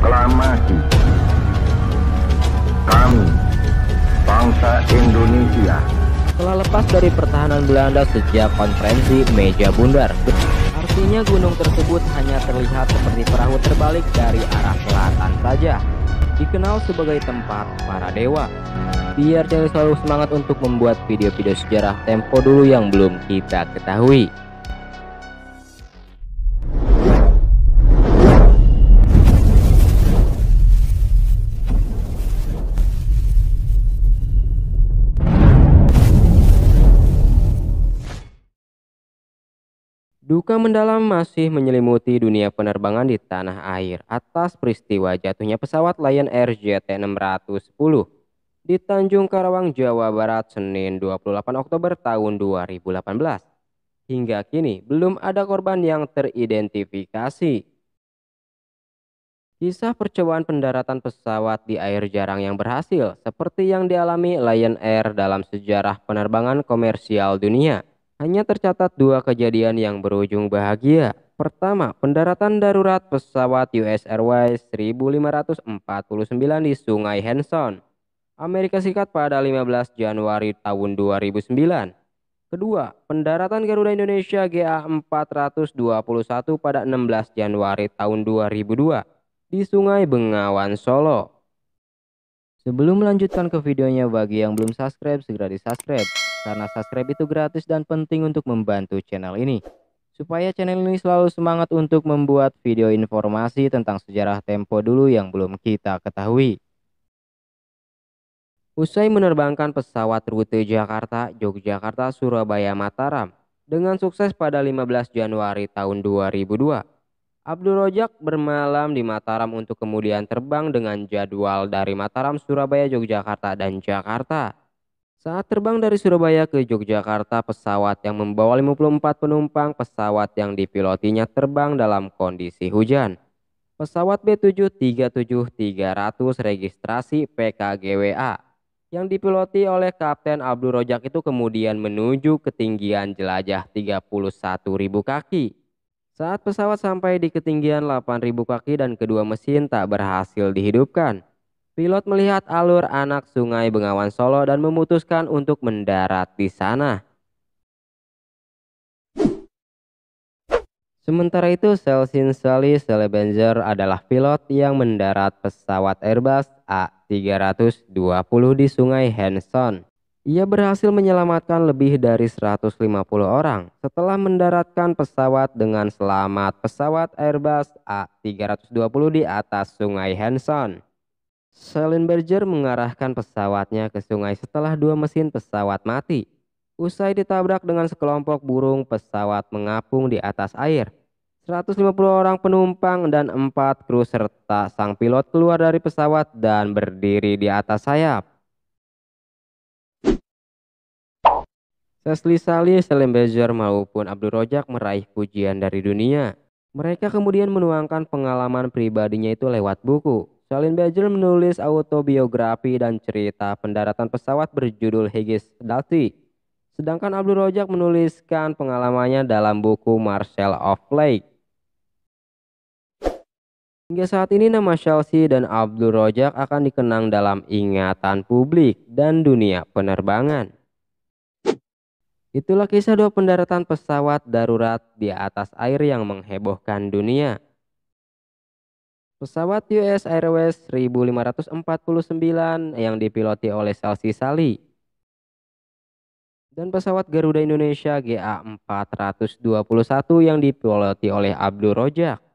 proklamasi kami bangsa Indonesia telah lepas dari pertahanan Belanda sejak konferensi meja bundar. Artinya gunung tersebut hanya terlihat seperti perahu terbalik dari arah selatan saja. Dikenal sebagai tempat para dewa. Biar jangan selalu semangat untuk membuat video-video sejarah tempo dulu yang belum kita ketahui. Duka mendalam masih menyelimuti dunia penerbangan di tanah air atas peristiwa jatuhnya pesawat Lion Air JT610 di Tanjung Karawang, Jawa Barat, Senin 28 Oktober tahun 2018. Hingga kini belum ada korban yang teridentifikasi. Kisah percobaan pendaratan pesawat di air jarang yang berhasil seperti yang dialami Lion Air dalam sejarah penerbangan komersial dunia. Hanya tercatat dua kejadian yang berujung bahagia. Pertama, pendaratan darurat pesawat US Airways 1549 di Sungai Henson, Amerika Serikat pada 15 Januari tahun 2009. Kedua, pendaratan Garuda Indonesia GA 421 pada 16 Januari tahun 2002 di Sungai Bengawan Solo. Sebelum melanjutkan ke videonya bagi yang belum subscribe segera di subscribe karena subscribe itu gratis dan penting untuk membantu channel ini. Supaya channel ini selalu semangat untuk membuat video informasi tentang sejarah Tempo dulu yang belum kita ketahui. Usai menerbangkan pesawat rute Jakarta, Yogyakarta, Surabaya, Mataram dengan sukses pada 15 Januari tahun 2002, Abdul Rojak bermalam di Mataram untuk kemudian terbang dengan jadwal dari Mataram, Surabaya, Yogyakarta, dan Jakarta. Saat terbang dari Surabaya ke Yogyakarta, pesawat yang membawa 54 penumpang, pesawat yang dipilotinya terbang dalam kondisi hujan. Pesawat B737-300 registrasi PKGWA yang dipiloti oleh Kapten Abdul Rojak itu kemudian menuju ketinggian jelajah 31.000 kaki. Saat pesawat sampai di ketinggian 8.000 kaki dan kedua mesin tak berhasil dihidupkan, Pilot melihat alur anak sungai Bengawan Solo dan memutuskan untuk mendarat di sana. Sementara itu, Selsin Sally Selebenzer adalah pilot yang mendarat pesawat Airbus A320 di sungai Hanson. Ia berhasil menyelamatkan lebih dari 150 orang setelah mendaratkan pesawat dengan selamat pesawat Airbus A320 di atas sungai Hanson. Schellenberger mengarahkan pesawatnya ke sungai setelah dua mesin pesawat mati. Usai ditabrak dengan sekelompok burung, pesawat mengapung di atas air. 150 orang penumpang dan 4 kru serta sang pilot keluar dari pesawat dan berdiri di atas sayap. Sesli Salih, Schellenberger maupun Abdul Rojak meraih pujian dari dunia. Mereka kemudian menuangkan pengalaman pribadinya itu lewat buku. Salin Bajil menulis autobiografi dan cerita pendaratan pesawat berjudul Higis Dalti. Sedangkan Abdul Rojak menuliskan pengalamannya dalam buku Marshall of Lake. Hingga saat ini nama Chelsea dan Abdul Rojak akan dikenang dalam ingatan publik dan dunia penerbangan. Itulah kisah dua pendaratan pesawat darurat di atas air yang menghebohkan dunia. Pesawat US Airways 1549 yang dipiloti oleh Salsi Sali. Dan pesawat Garuda Indonesia GA 421 yang dipiloti oleh Abdul Rojak.